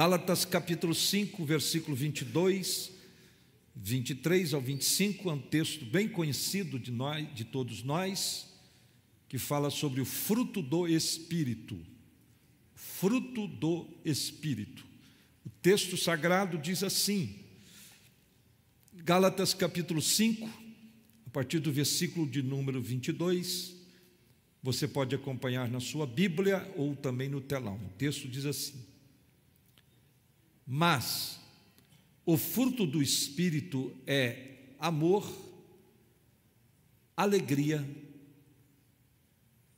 Gálatas capítulo 5, versículo 22, 23 ao 25, é um texto bem conhecido de nós, de todos nós, que fala sobre o fruto do espírito. Fruto do espírito. O texto sagrado diz assim: Gálatas capítulo 5, a partir do versículo de número 22, você pode acompanhar na sua Bíblia ou também no telão. O texto diz assim: mas o fruto do Espírito é amor, alegria,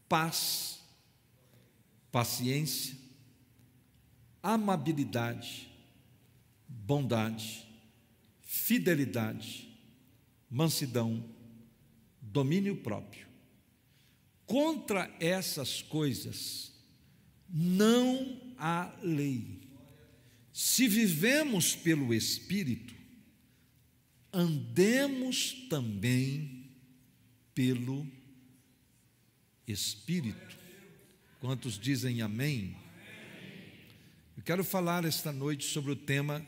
paz, paciência, amabilidade, bondade, fidelidade, mansidão, domínio próprio. Contra essas coisas não há lei. Se vivemos pelo Espírito, andemos também pelo Espírito. Quantos dizem amém? Eu quero falar esta noite sobre o tema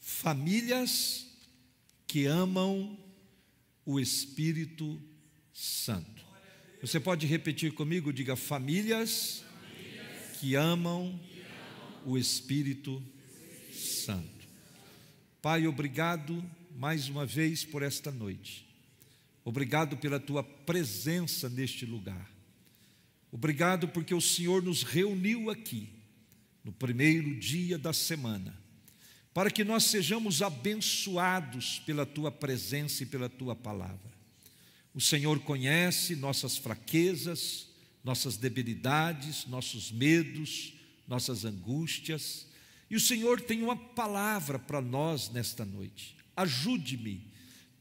Famílias que amam o Espírito Santo. Você pode repetir comigo? Diga: Famílias, que, amam que amam o Espírito Santo. Santo. Pai, obrigado mais uma vez por esta noite. Obrigado pela tua presença neste lugar. Obrigado porque o Senhor nos reuniu aqui, no primeiro dia da semana, para que nós sejamos abençoados pela tua presença e pela tua palavra. O Senhor conhece nossas fraquezas, nossas debilidades, nossos medos, nossas angústias, e o Senhor tem uma palavra para nós nesta noite. Ajude-me,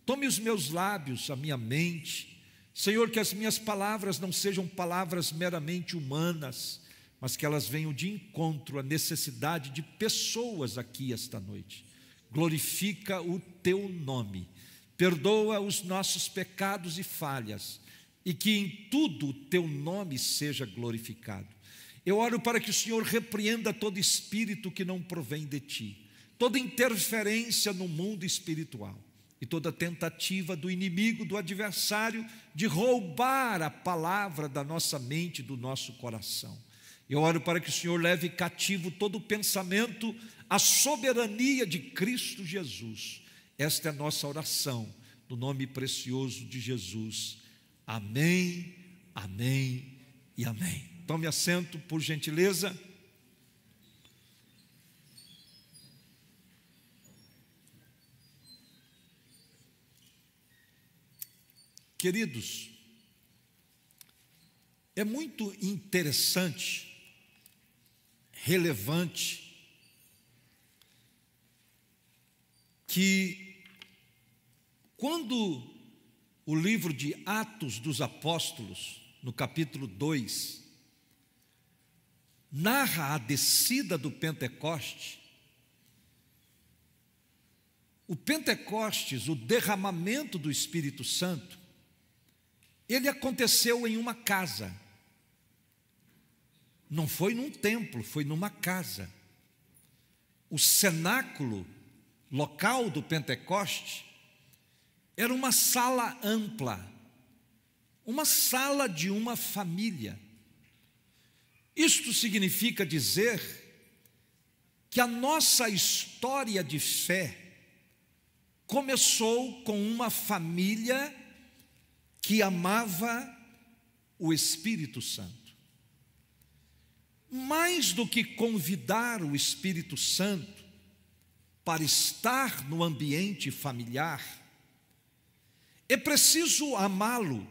tome os meus lábios, a minha mente. Senhor, que as minhas palavras não sejam palavras meramente humanas, mas que elas venham de encontro à necessidade de pessoas aqui esta noite. Glorifica o teu nome, perdoa os nossos pecados e falhas, e que em tudo o teu nome seja glorificado. Eu oro para que o Senhor repreenda todo espírito que não provém de ti, toda interferência no mundo espiritual e toda tentativa do inimigo, do adversário, de roubar a palavra da nossa mente, do nosso coração. Eu oro para que o Senhor leve cativo todo pensamento à soberania de Cristo Jesus. Esta é a nossa oração, no nome precioso de Jesus. Amém, amém e amém. Tome então, assento, por gentileza. Queridos, é muito interessante, relevante, que quando o livro de Atos dos Apóstolos, no capítulo 2, narra a descida do Pentecoste, o Pentecostes, o derramamento do Espírito Santo, ele aconteceu em uma casa. Não foi num templo, foi numa casa. O cenáculo local do Pentecoste era uma sala ampla, uma sala de uma família. Isto significa dizer que a nossa história de fé começou com uma família que amava o Espírito Santo. Mais do que convidar o Espírito Santo para estar no ambiente familiar, é preciso amá-lo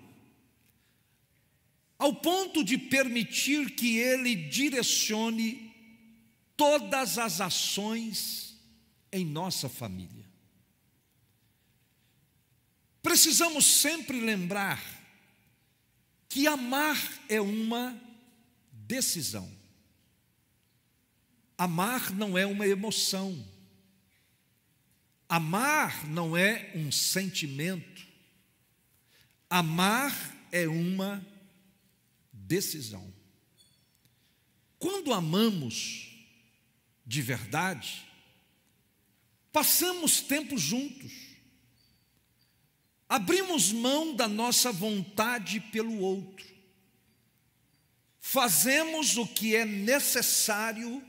ao ponto de permitir que ele direcione todas as ações em nossa família. Precisamos sempre lembrar que amar é uma decisão. Amar não é uma emoção. Amar não é um sentimento. Amar é uma decisão. Quando amamos de verdade, passamos tempo juntos, abrimos mão da nossa vontade pelo outro, fazemos o que é necessário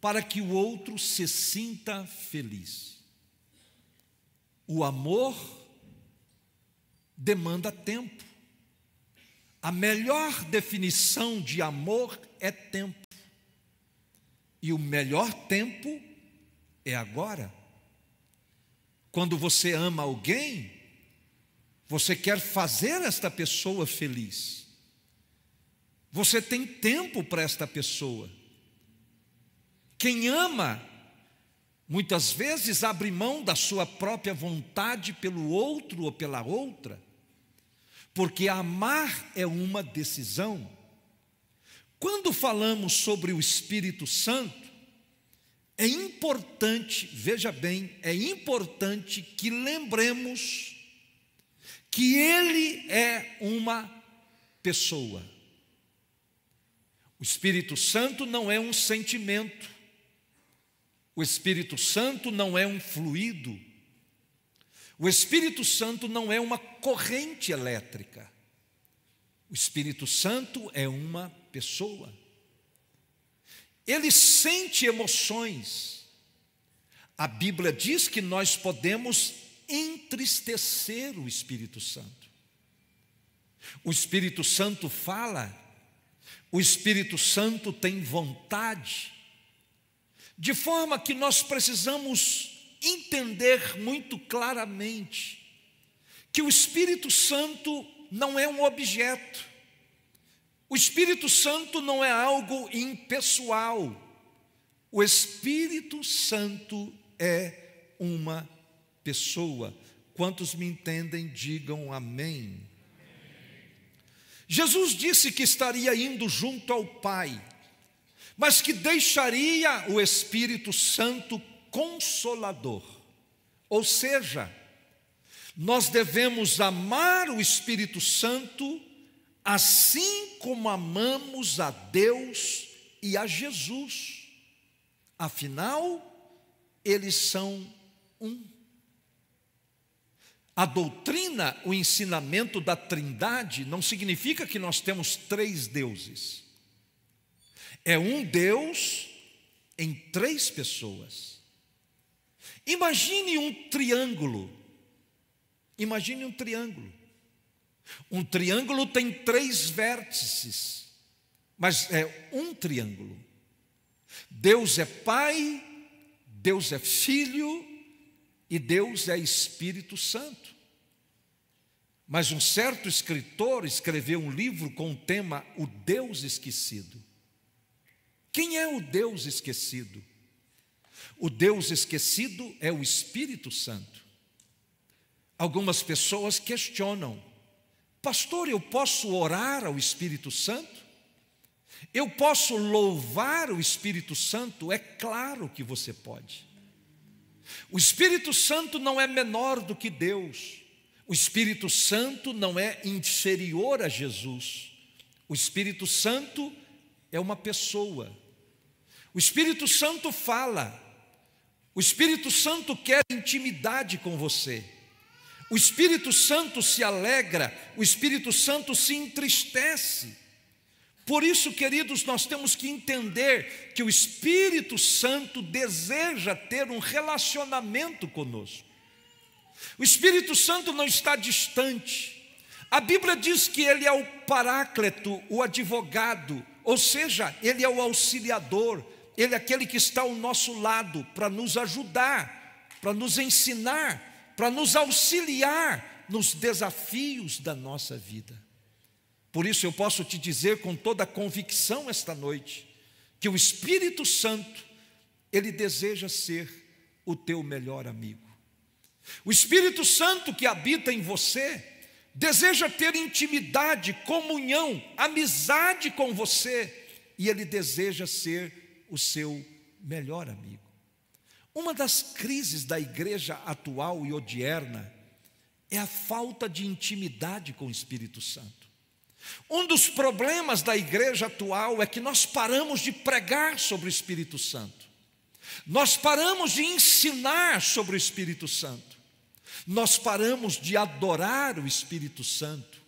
para que o outro se sinta feliz. O amor demanda tempo. A melhor definição de amor é tempo. E o melhor tempo é agora. Quando você ama alguém, você quer fazer esta pessoa feliz. Você tem tempo para esta pessoa. Quem ama, muitas vezes abre mão da sua própria vontade pelo outro ou pela outra, porque amar é uma decisão. Quando falamos sobre o Espírito Santo, é importante, veja bem, é importante que lembremos que ele é uma pessoa. O Espírito Santo não é um sentimento. O Espírito Santo não é um fluido. O Espírito Santo não é uma corrente elétrica. O Espírito Santo é uma pessoa. Ele sente emoções. A Bíblia diz que nós podemos entristecer o Espírito Santo. O Espírito Santo fala, o Espírito Santo tem vontade, de forma que nós precisamos entender muito claramente que o Espírito Santo não é um objeto, o Espírito Santo não é algo impessoal, o Espírito Santo é uma pessoa. Quantos me entendem, digam amém. Jesus disse que estaria indo junto ao Pai, mas que deixaria o Espírito Santo consolador. Ou seja, nós devemos amar o Espírito Santo assim como amamos a Deus e a Jesus. Afinal, eles são um. A doutrina, o ensinamento da Trindade, não significa que nós temos três deuses. É um Deus em três pessoas. Imagine um triângulo. Imagine um triângulo. Um triângulo tem três vértices, mas é um triângulo. Deus é Pai, Deus é Filho e Deus é Espírito Santo. Mas um certo escritor escreveu um livro com o tema O Deus Esquecido. Quem é o Deus Esquecido? O Deus esquecido é o Espírito Santo. Algumas pessoas questionam: Pastor, eu posso orar ao Espírito Santo? Eu posso louvar o Espírito Santo? É claro que você pode. O Espírito Santo não é menor do que Deus. O Espírito Santo não é inferior a Jesus. O Espírito Santo é uma pessoa. O Espírito Santo fala, o Espírito Santo quer intimidade com você. O Espírito Santo se alegra, o Espírito Santo se entristece. Por isso, queridos, nós temos que entender que o Espírito Santo deseja ter um relacionamento conosco. O Espírito Santo não está distante. A Bíblia diz que ele é o paráclito, o advogado, ou seja, ele é o auxiliador, ele é aquele que está ao nosso lado para nos ajudar, para nos ensinar, para nos auxiliar nos desafios da nossa vida. Por isso eu posso te dizer com toda a convicção esta noite que o Espírito Santo, ele deseja ser o teu melhor amigo. O Espírito Santo que habita em você deseja ter intimidade, comunhão, amizade com você, e ele deseja ser o seu melhor amigo. Uma das crises da igreja atual e odierna é a falta de intimidade com o Espírito Santo. Um dos problemas da igreja atual é que nós paramos de pregar sobre o Espírito Santo, nós paramos de ensinar sobre o Espírito Santo, nós paramos de adorar o Espírito Santo,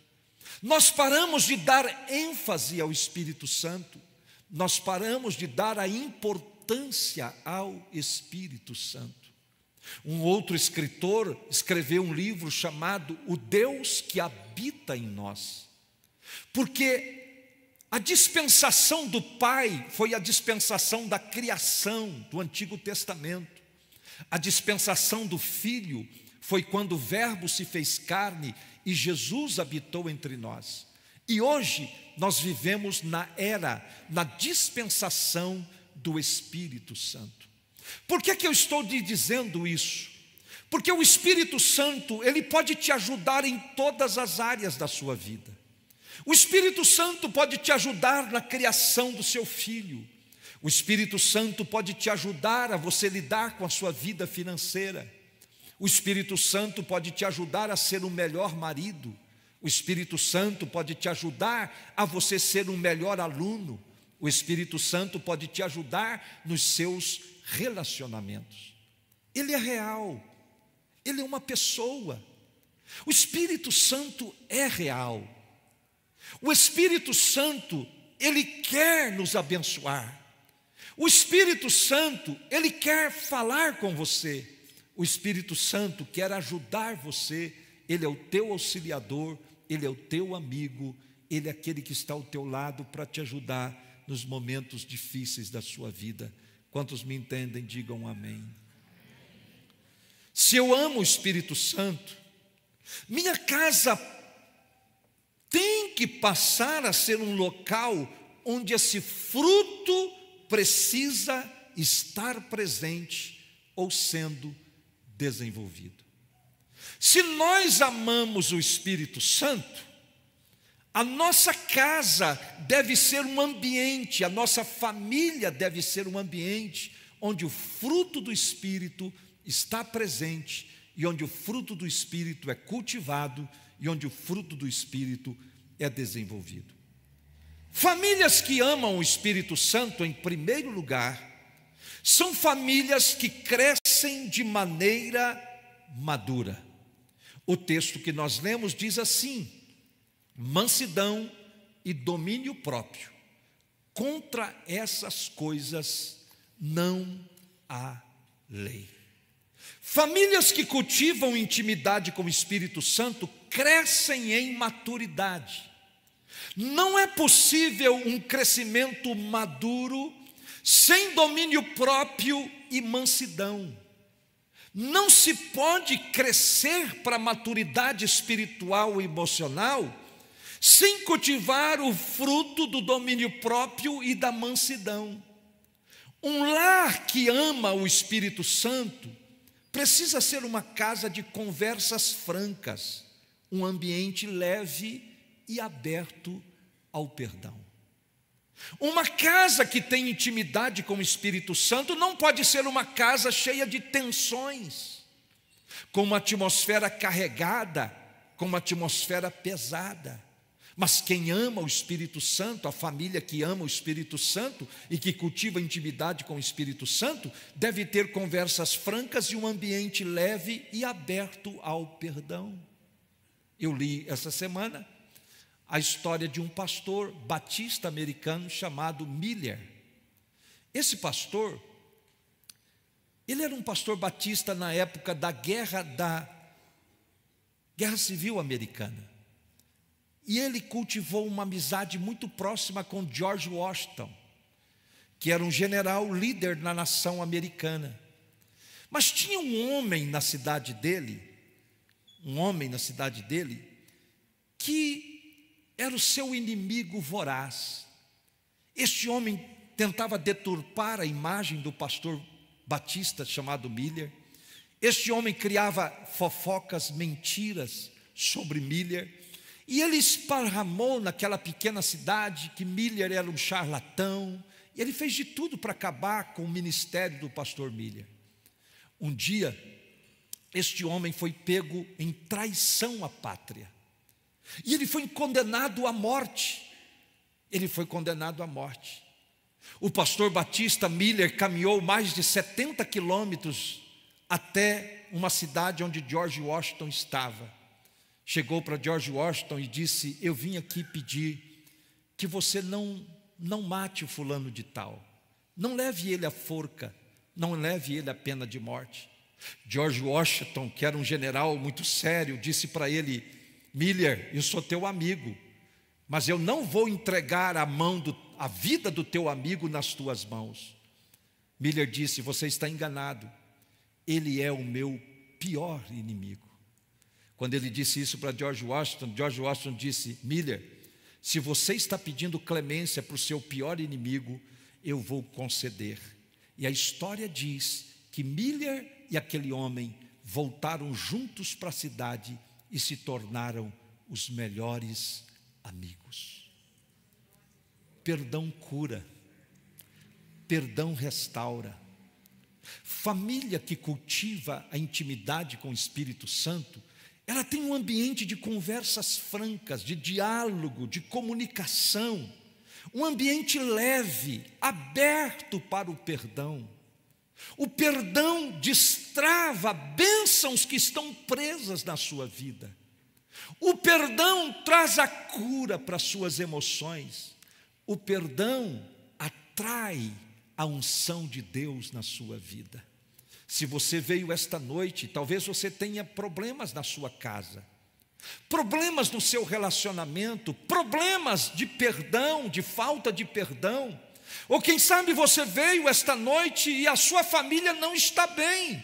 nós paramos de dar ênfase ao Espírito Santo, nós paramos de dar a importância ao Espírito Santo. Um outro escritor escreveu um livro chamado O Deus que habita em nós. Porque a dispensação do Pai foi a dispensação da criação do Antigo Testamento. A dispensação do Filho foi quando o Verbo se fez carne e Jesus habitou entre nós. E hoje nós vivemos na era, na dispensação do Espírito Santo. Por que, que eu estou te dizendo isso? Porque o Espírito Santo, ele pode te ajudar em todas as áreas da sua vida. O Espírito Santo pode te ajudar na criação do seu filho. O Espírito Santo pode te ajudar a você lidar com a sua vida financeira. O Espírito Santo pode te ajudar a ser o melhor marido. O Espírito Santo pode te ajudar a você ser um melhor aluno. O Espírito Santo pode te ajudar nos seus relacionamentos. Ele é real. Ele é uma pessoa. O Espírito Santo é real. O Espírito Santo, ele quer nos abençoar. O Espírito Santo, ele quer falar com você. O Espírito Santo quer ajudar você ele é o teu auxiliador, Ele é o teu amigo, Ele é aquele que está ao teu lado para te ajudar nos momentos difíceis da sua vida. Quantos me entendem, digam amém. Se eu amo o Espírito Santo, minha casa tem que passar a ser um local onde esse fruto precisa estar presente ou sendo desenvolvido. Se nós amamos o Espírito Santo, a nossa casa deve ser um ambiente, a nossa família deve ser um ambiente onde o fruto do Espírito está presente e onde o fruto do Espírito é cultivado e onde o fruto do Espírito é desenvolvido. Famílias que amam o Espírito Santo, em primeiro lugar, são famílias que crescem de maneira madura. O texto que nós lemos diz assim: mansidão e domínio próprio. Contra essas coisas não há lei. Famílias que cultivam intimidade com o Espírito Santo crescem em maturidade. Não é possível um crescimento maduro sem domínio próprio e mansidão. Não se pode crescer para a maturidade espiritual e emocional sem cultivar o fruto do domínio próprio e da mansidão. Um lar que ama o Espírito Santo precisa ser uma casa de conversas francas, um ambiente leve e aberto ao perdão. Uma casa que tem intimidade com o Espírito Santo não pode ser uma casa cheia de tensões, com uma atmosfera carregada, com uma atmosfera pesada. Mas quem ama o Espírito Santo, a família que ama o Espírito Santo e que cultiva intimidade com o Espírito Santo, deve ter conversas francas e um ambiente leve e aberto ao perdão. Eu li essa semana a história de um pastor batista americano chamado Miller. Esse pastor, ele era um pastor batista na época da guerra da Guerra Civil Americana. E ele cultivou uma amizade muito próxima com George Washington, que era um general líder na nação americana. Mas tinha um homem na cidade dele, um homem na cidade dele, que era o seu inimigo voraz. Este homem tentava deturpar a imagem do pastor batista chamado Miller. Este homem criava fofocas, mentiras sobre Miller. E ele esparramou naquela pequena cidade que Miller era um charlatão. E ele fez de tudo para acabar com o ministério do pastor Miller. Um dia, este homem foi pego em traição à pátria. E ele foi condenado à morte. Ele foi condenado à morte. O pastor Batista Miller caminhou mais de 70 quilômetros até uma cidade onde George Washington estava. Chegou para George Washington e disse: Eu vim aqui pedir que você não, não mate o fulano de tal, não leve ele à forca, não leve ele à pena de morte. George Washington, que era um general muito sério, disse para ele: Miller, eu sou teu amigo, mas eu não vou entregar a mão do, a vida do teu amigo nas tuas mãos. Miller disse: Você está enganado. Ele é o meu pior inimigo. Quando ele disse isso para George Washington, George Washington disse: Miller, se você está pedindo clemência para o seu pior inimigo, eu vou conceder. E a história diz que Miller e aquele homem voltaram juntos para a cidade e se tornaram os melhores amigos. Perdão cura, perdão restaura. Família que cultiva a intimidade com o Espírito Santo, ela tem um ambiente de conversas francas, de diálogo, de comunicação, um ambiente leve, aberto para o perdão. O perdão destrava bênçãos que estão presas na sua vida. O perdão traz a cura para suas emoções. O perdão atrai a unção de Deus na sua vida. Se você veio esta noite, talvez você tenha problemas na sua casa, problemas no seu relacionamento, problemas de perdão, de falta de perdão. Ou quem sabe você veio esta noite e a sua família não está bem,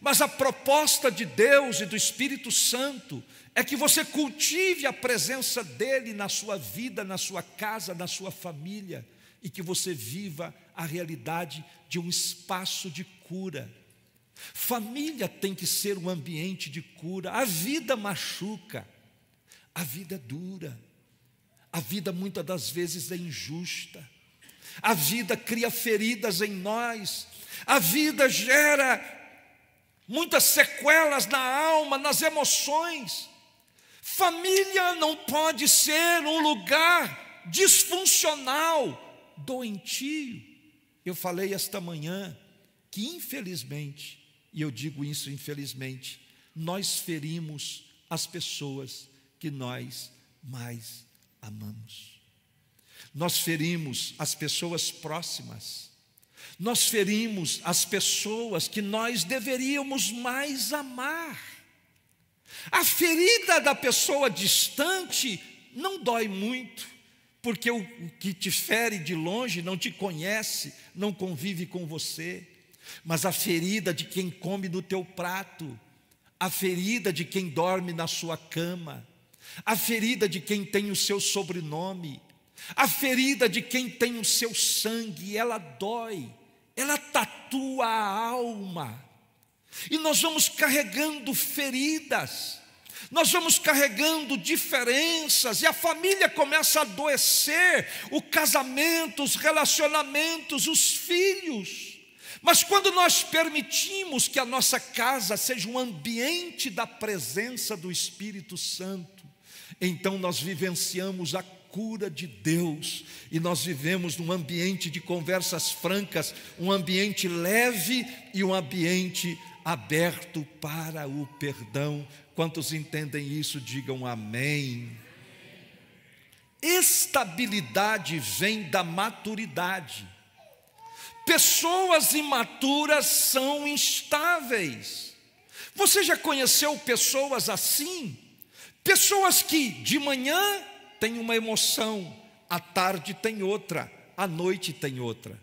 mas a proposta de Deus e do Espírito Santo é que você cultive a presença dele na sua vida, na sua casa, na sua família e que você viva a realidade de um espaço de cura. Família tem que ser um ambiente de cura. A vida machuca, a vida é dura, a vida muitas das vezes é injusta. A vida cria feridas em nós, a vida gera muitas sequelas na alma, nas emoções. Família não pode ser um lugar disfuncional, doentio. Eu falei esta manhã que, infelizmente, e eu digo isso infelizmente, nós ferimos as pessoas que nós mais amamos. Nós ferimos as pessoas próximas, nós ferimos as pessoas que nós deveríamos mais amar. A ferida da pessoa distante não dói muito, porque o que te fere de longe não te conhece, não convive com você. Mas a ferida de quem come do teu prato, a ferida de quem dorme na sua cama, a ferida de quem tem o seu sobrenome, a ferida de quem tem o seu sangue, ela dói, ela tatua a alma. E nós vamos carregando feridas, nós vamos carregando diferenças, e a família começa a adoecer, o casamento, os relacionamentos, os filhos. Mas quando nós permitimos que a nossa casa seja um ambiente da presença do Espírito Santo, então nós vivenciamos a cura de Deus. E nós vivemos num ambiente de conversas francas, um ambiente leve e um ambiente aberto para o perdão. Quantos entendem isso, digam amém. Estabilidade vem da maturidade. Pessoas imaturas são instáveis. Você já conheceu pessoas assim? Pessoas que de manhã tem uma emoção, a tarde tem outra, a noite tem outra.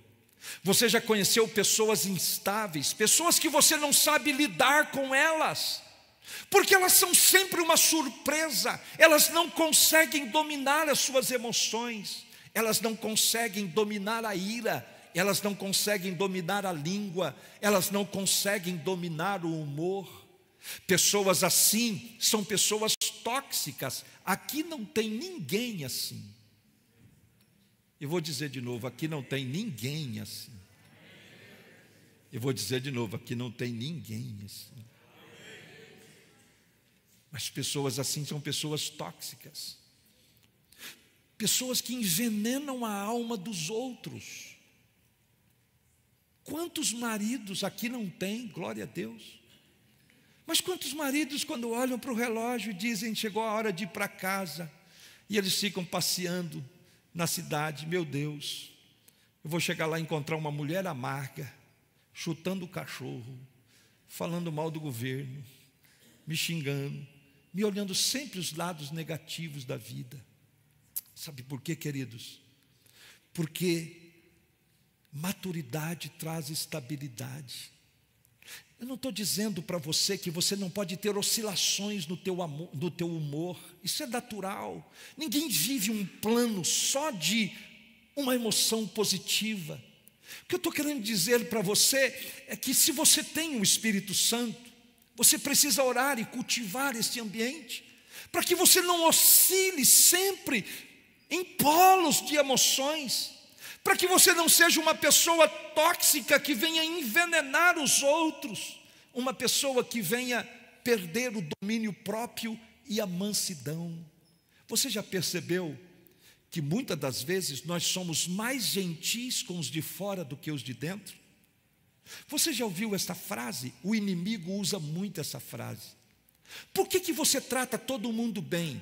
Você já conheceu pessoas instáveis, pessoas que você não sabe lidar com elas, porque elas são sempre uma surpresa, elas não conseguem dominar as suas emoções, elas não conseguem dominar a ira, elas não conseguem dominar a língua, elas não conseguem dominar o humor. Pessoas assim são pessoas tóxicas. Aqui não tem ninguém assim. Eu vou dizer de novo: aqui não tem ninguém assim. Eu vou dizer de novo: aqui não tem ninguém assim. Mas pessoas assim são pessoas tóxicas. Pessoas que envenenam a alma dos outros. Quantos maridos aqui não tem, glória a Deus? Mas quantos maridos, quando olham para o relógio, dizem: chegou a hora de ir para casa, e eles ficam passeando na cidade, meu Deus, eu vou chegar lá e encontrar uma mulher amarga, chutando o cachorro, falando mal do governo, me xingando, me olhando sempre os lados negativos da vida. Sabe por quê, queridos? Porque maturidade traz estabilidade. Eu não estou dizendo para você que você não pode ter oscilações no teu, amor, no teu humor. Isso é natural. Ninguém vive um plano só de uma emoção positiva. O que eu estou querendo dizer para você é que se você tem o um Espírito Santo, você precisa orar e cultivar este ambiente, para que você não oscile sempre em polos de emoções para que você não seja uma pessoa tóxica que venha envenenar os outros, uma pessoa que venha perder o domínio próprio e a mansidão. Você já percebeu que muitas das vezes nós somos mais gentis com os de fora do que os de dentro? Você já ouviu esta frase? O inimigo usa muito essa frase. Por que, que você trata todo mundo bem?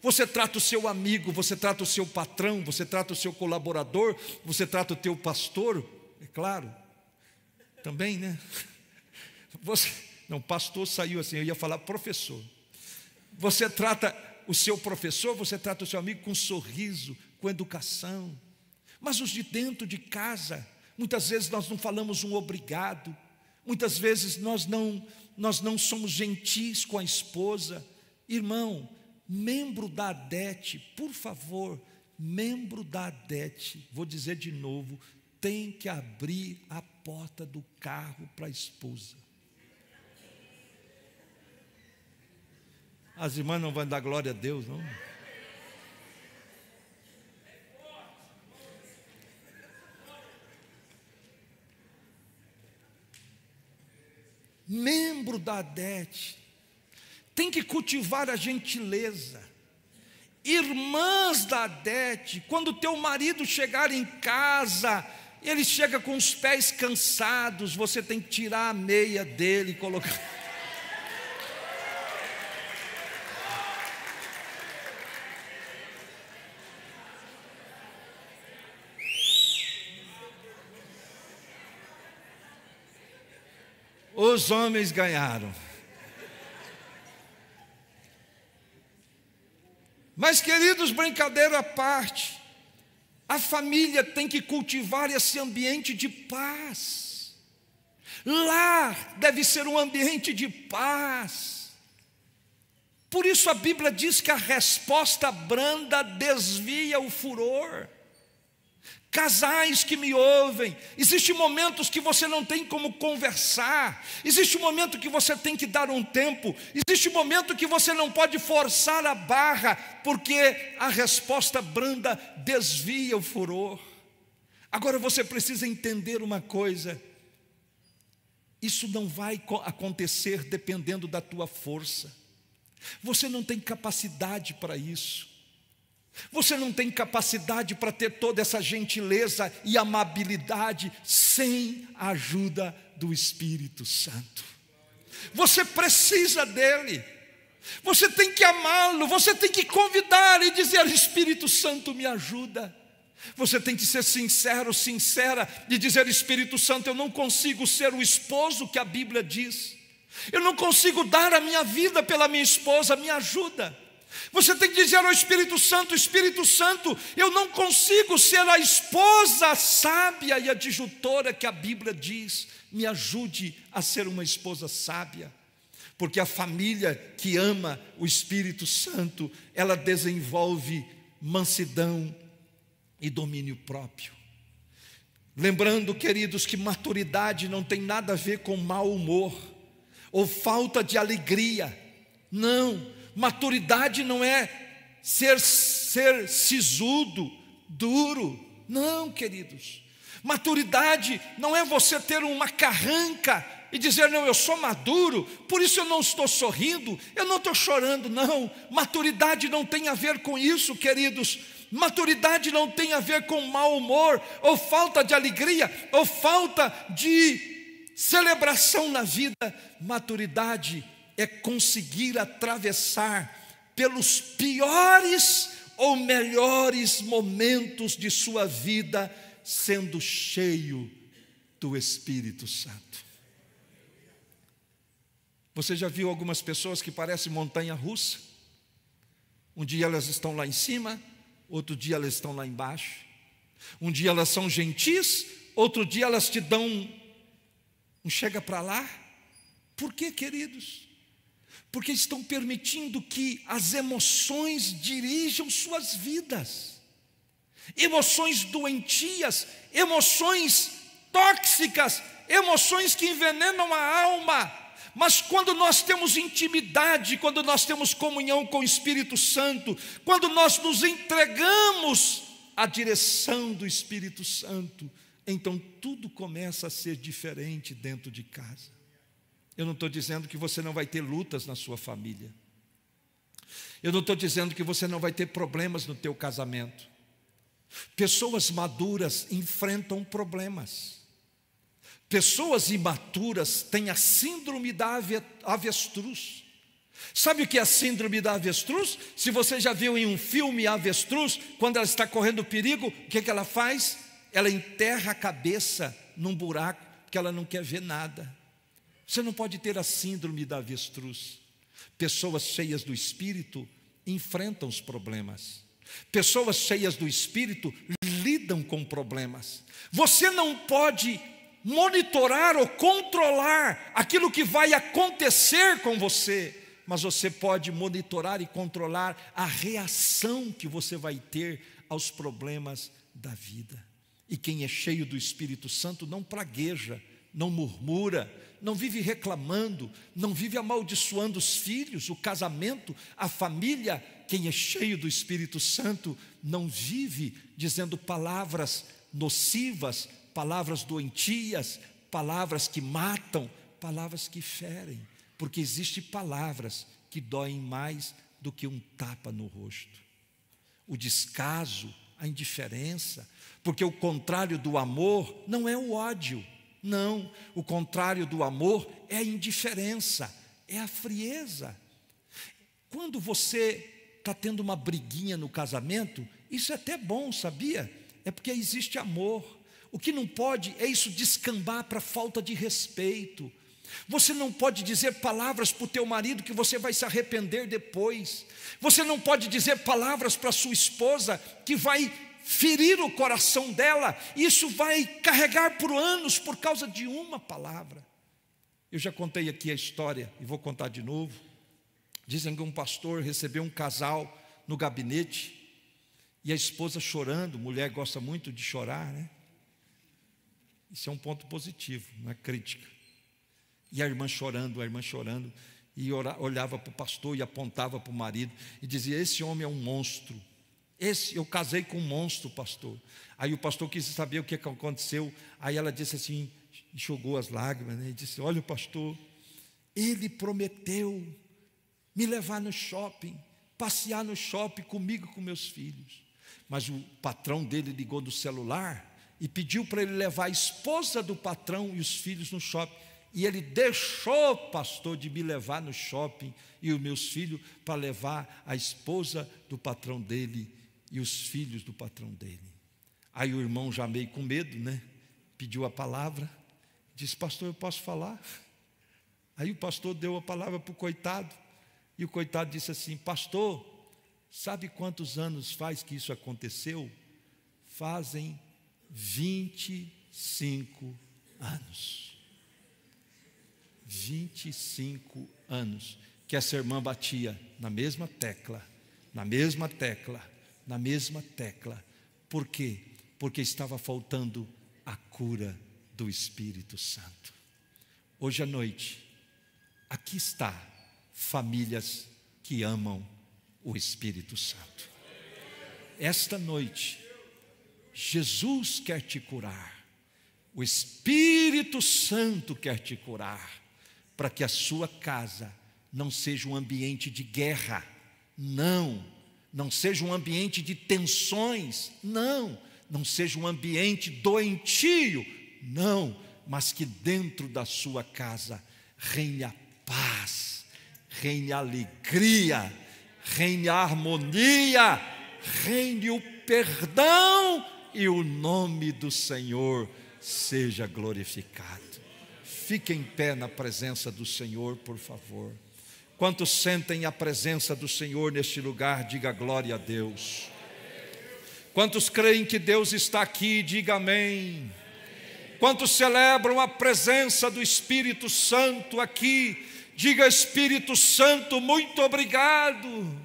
Você trata o seu amigo, você trata o seu patrão, você trata o seu colaborador, você trata o teu pastor, é claro. Também, né? Você, não, pastor saiu assim, eu ia falar professor. Você trata o seu professor, você trata o seu amigo com sorriso, com educação. Mas os de dentro de casa, muitas vezes nós não falamos um obrigado, muitas vezes nós não nós não somos gentis com a esposa. Irmão, membro da ADET, por favor, membro da ADET, vou dizer de novo, tem que abrir a porta do carro para a esposa. As irmãs não vão dar glória a Deus, não? Membro da ADET, tem que cultivar a gentileza. Irmãs da Dete, quando teu marido chegar em casa, ele chega com os pés cansados, você tem que tirar a meia dele e colocar. Os homens ganharam. Mas, queridos, brincadeira à parte, a família tem que cultivar esse ambiente de paz. Lar deve ser um ambiente de paz. Por isso a Bíblia diz que a resposta branda desvia o furor casais que me ouvem, existem momentos que você não tem como conversar, existe um momento que você tem que dar um tempo, existe um momento que você não pode forçar a barra, porque a resposta branda desvia o furor. Agora você precisa entender uma coisa: isso não vai acontecer dependendo da tua força, você não tem capacidade para isso. Você não tem capacidade para ter toda essa gentileza e amabilidade sem a ajuda do Espírito Santo. Você precisa dele. Você tem que amá-lo, você tem que convidar e dizer: Espírito Santo, me ajuda. Você tem que ser sincero, sincera, e dizer: Espírito Santo, eu não consigo ser o esposo que a Bíblia diz, eu não consigo dar a minha vida pela minha esposa, me ajuda. Você tem que dizer ao Espírito Santo: Espírito Santo, eu não consigo ser a esposa sábia e adjutora que a Bíblia diz. Me ajude a ser uma esposa sábia. Porque a família que ama o Espírito Santo, ela desenvolve mansidão e domínio próprio. Lembrando, queridos, que maturidade não tem nada a ver com mau humor ou falta de alegria. Não, Maturidade não é ser, ser sisudo, duro. Não, queridos. Maturidade não é você ter uma carranca e dizer, não, eu sou maduro, por isso eu não estou sorrindo, eu não estou chorando, não. Maturidade não tem a ver com isso, queridos. Maturidade não tem a ver com mau humor, ou falta de alegria, ou falta de celebração na vida. Maturidade é conseguir atravessar pelos piores ou melhores momentos de sua vida, sendo cheio do Espírito Santo. Você já viu algumas pessoas que parecem montanha russa? Um dia elas estão lá em cima, outro dia elas estão lá embaixo. Um dia elas são gentis, outro dia elas te dão um, um chega para lá. Por que, queridos? porque estão permitindo que as emoções dirijam suas vidas. Emoções doentias, emoções tóxicas, emoções que envenenam a alma. Mas quando nós temos intimidade, quando nós temos comunhão com o Espírito Santo, quando nós nos entregamos à direção do Espírito Santo, então tudo começa a ser diferente dentro de casa. Eu não estou dizendo que você não vai ter lutas na sua família. Eu não estou dizendo que você não vai ter problemas no teu casamento. Pessoas maduras enfrentam problemas. Pessoas imaturas têm a síndrome da avestruz. Sabe o que é a síndrome da avestruz? Se você já viu em um filme a avestruz, quando ela está correndo perigo, o que, é que ela faz? Ela enterra a cabeça num buraco que ela não quer ver nada. Você não pode ter a síndrome da avestruz. Pessoas cheias do espírito enfrentam os problemas. Pessoas cheias do espírito lidam com problemas. Você não pode monitorar ou controlar aquilo que vai acontecer com você, mas você pode monitorar e controlar a reação que você vai ter aos problemas da vida. E quem é cheio do Espírito Santo não pragueja, não murmura, não vive reclamando, não vive amaldiçoando os filhos, o casamento, a família. Quem é cheio do Espírito Santo não vive dizendo palavras nocivas, palavras doentias, palavras que matam, palavras que ferem, porque existem palavras que doem mais do que um tapa no rosto. O descaso, a indiferença, porque o contrário do amor não é o ódio não, o contrário do amor é a indiferença, é a frieza. Quando você está tendo uma briguinha no casamento, isso é até bom, sabia? É porque existe amor. O que não pode é isso descambar para falta de respeito. Você não pode dizer palavras para o teu marido que você vai se arrepender depois. Você não pode dizer palavras para sua esposa que vai ferir o coração dela, isso vai carregar por anos por causa de uma palavra. Eu já contei aqui a história e vou contar de novo. Dizem que um pastor recebeu um casal no gabinete e a esposa chorando, mulher gosta muito de chorar, né? Isso é um ponto positivo, na é crítica. E a irmã chorando, a irmã chorando, e olhava para o pastor e apontava para o marido e dizia: Esse homem é um monstro, esse eu casei com um monstro, pastor. Aí o pastor quis saber o que aconteceu. Aí ela disse assim, enxugou as lágrimas, né? E disse: Olha, pastor, ele prometeu me levar no shopping, passear no shopping comigo com meus filhos. Mas o patrão dele ligou do celular e pediu para ele levar a esposa do patrão e os filhos no shopping. E ele deixou, pastor, de me levar no shopping e os meus filhos para levar a esposa do patrão dele e os filhos do patrão dele. Aí o irmão já meio com medo, né? Pediu a palavra, disse: Pastor, eu posso falar? Aí o pastor deu a palavra para o coitado, e o coitado disse assim: Pastor, sabe quantos anos faz que isso aconteceu? Fazem 25 anos. 25 anos que essa irmã batia na mesma tecla, na mesma tecla, na mesma tecla. Por quê? Porque estava faltando a cura do Espírito Santo. Hoje à noite, aqui está famílias que amam o Espírito Santo. Esta noite, Jesus quer te curar. O Espírito Santo quer te curar para que a sua casa não seja um ambiente de guerra. Não, não seja um ambiente de tensões, não, não seja um ambiente doentio, não, mas que dentro da sua casa reine a paz, reine a alegria, reine a harmonia, reine o perdão e o nome do Senhor seja glorificado. Fique em pé na presença do Senhor, por favor. Quantos sentem a presença do Senhor neste lugar, diga glória a Deus. Quantos creem que Deus está aqui, diga amém. Quantos celebram a presença do Espírito Santo aqui, diga Espírito Santo, muito obrigado.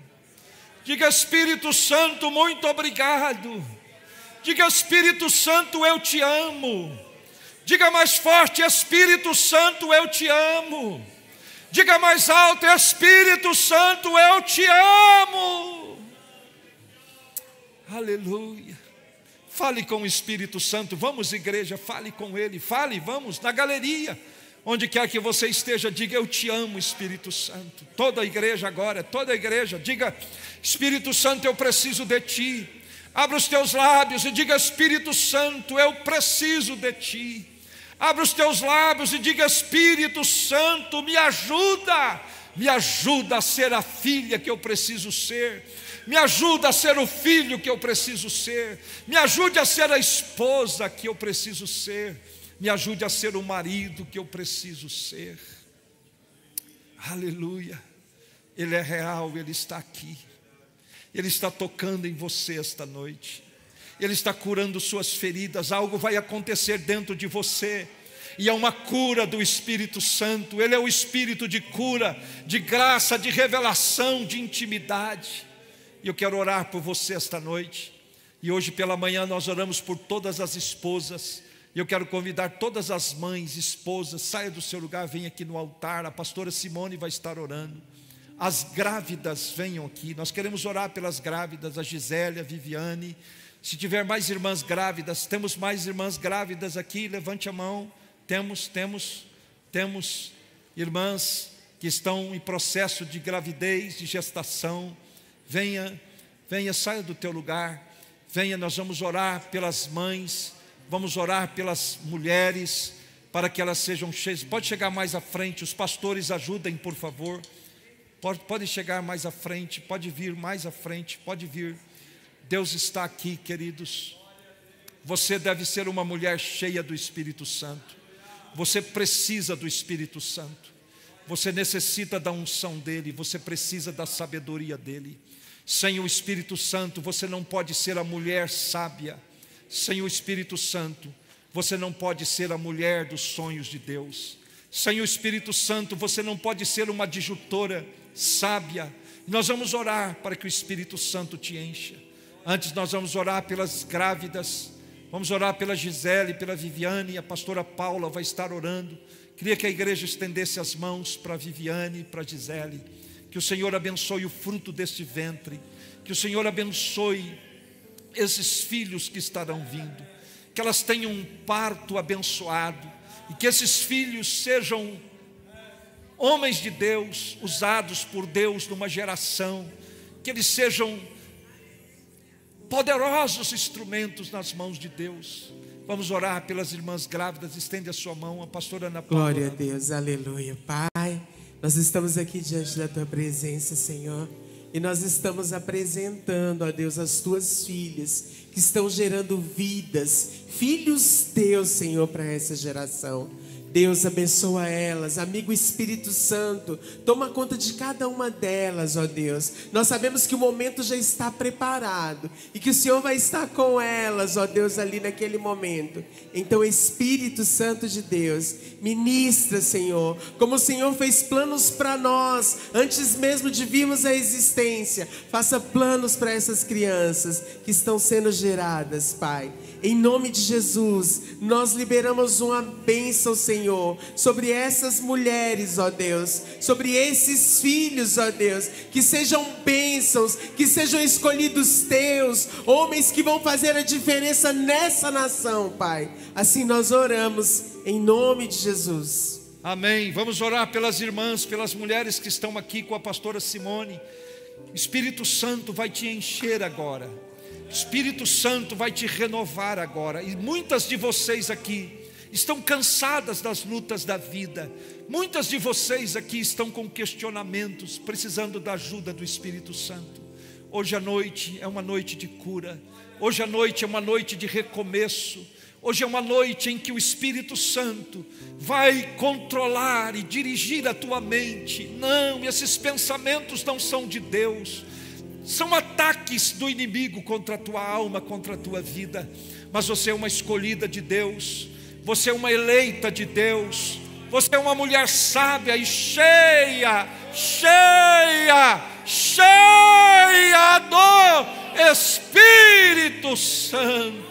Diga Espírito Santo, muito obrigado. Diga Espírito Santo, eu te amo. Diga mais forte: Espírito Santo, eu te amo. Diga mais alto: Espírito Santo, eu te amo. Aleluia. Fale com o Espírito Santo, vamos, igreja, fale com Ele, fale, vamos, na galeria, onde quer que você esteja, diga: Eu te amo, Espírito Santo. Toda a igreja agora, toda a igreja, diga: Espírito Santo, eu preciso de Ti. Abra os teus lábios e diga: Espírito Santo, eu preciso de Ti. Abre os teus lábios e diga: Espírito Santo, me ajuda, me ajuda a ser a filha que eu preciso ser, me ajuda a ser o filho que eu preciso ser, me ajude a ser a esposa que eu preciso ser, me ajude a ser o marido que eu preciso ser. Aleluia, Ele é real, Ele está aqui, Ele está tocando em você esta noite. Ele está curando suas feridas, algo vai acontecer dentro de você. E é uma cura do Espírito Santo, ele é o espírito de cura, de graça, de revelação, de intimidade. E eu quero orar por você esta noite. E hoje pela manhã nós oramos por todas as esposas. E eu quero convidar todas as mães, esposas, saia do seu lugar, venha aqui no altar. A pastora Simone vai estar orando. As grávidas venham aqui. Nós queremos orar pelas grávidas, a Gisélia, a Viviane, se tiver mais irmãs grávidas, temos mais irmãs grávidas aqui, levante a mão. Temos, temos, temos irmãs que estão em processo de gravidez, de gestação. Venha, venha, saia do teu lugar. Venha, nós vamos orar pelas mães, vamos orar pelas mulheres, para que elas sejam cheias. Pode chegar mais à frente, os pastores ajudem, por favor. Pode, chegar mais à frente, pode vir mais à frente, pode vir. Deus está aqui, queridos. Você deve ser uma mulher cheia do Espírito Santo. Você precisa do Espírito Santo. Você necessita da unção dele, você precisa da sabedoria dele. Sem o Espírito Santo, você não pode ser a mulher sábia. Sem o Espírito Santo, você não pode ser a mulher dos sonhos de Deus. Sem o Espírito Santo, você não pode ser uma disjutora sábia. Nós vamos orar para que o Espírito Santo te encha. Antes nós vamos orar pelas grávidas, vamos orar pela Gisele, pela Viviane, a pastora Paula vai estar orando. Queria que a igreja estendesse as mãos para Viviane, e para Gisele. Que o Senhor abençoe o fruto deste ventre. Que o Senhor abençoe esses filhos que estarão vindo. Que elas tenham um parto abençoado. E que esses filhos sejam homens de Deus, usados por Deus numa geração. Que eles sejam poderosos instrumentos nas mãos de Deus. Vamos orar pelas irmãs grávidas. Estende a sua mão, a pastora Ana Paula. Glória a Deus, aleluia. Pai, nós estamos aqui diante da tua presença, Senhor. E nós estamos apresentando, ó Deus, as tuas filhas que estão gerando vidas, filhos teus, Senhor, para essa geração. Deus abençoa elas, amigo Espírito Santo, toma conta de cada uma delas, ó Deus. Nós sabemos que o momento já está preparado e que o Senhor vai estar com elas, ó Deus, ali naquele momento. Então, Espírito Santo de Deus, ministra, Senhor, como o Senhor fez planos para nós antes mesmo de virmos à existência, faça planos para essas crianças que estão sendo geradas, Pai. Em nome de Jesus, nós liberamos uma bênção, Senhor, sobre essas mulheres, ó Deus, sobre esses filhos, ó Deus, que sejam bênçãos, que sejam escolhidos teus, homens que vão fazer a diferença nessa nação, Pai. Assim nós oramos, em nome de Jesus. Amém. Vamos orar pelas irmãs, pelas mulheres que estão aqui com a pastora Simone. Espírito Santo vai te encher agora. Espírito Santo vai te renovar agora. E muitas de vocês aqui estão cansadas das lutas da vida. Muitas de vocês aqui estão com questionamentos, precisando da ajuda do Espírito Santo. Hoje à noite é uma noite de cura. Hoje à noite é uma noite de recomeço. Hoje é uma noite em que o Espírito Santo vai controlar e dirigir a tua mente. Não, esses pensamentos não são de Deus são ataques do inimigo contra a tua alma, contra a tua vida. Mas você é uma escolhida de Deus, você é uma eleita de Deus, você é uma mulher sábia e cheia, cheia, cheia do Espírito Santo.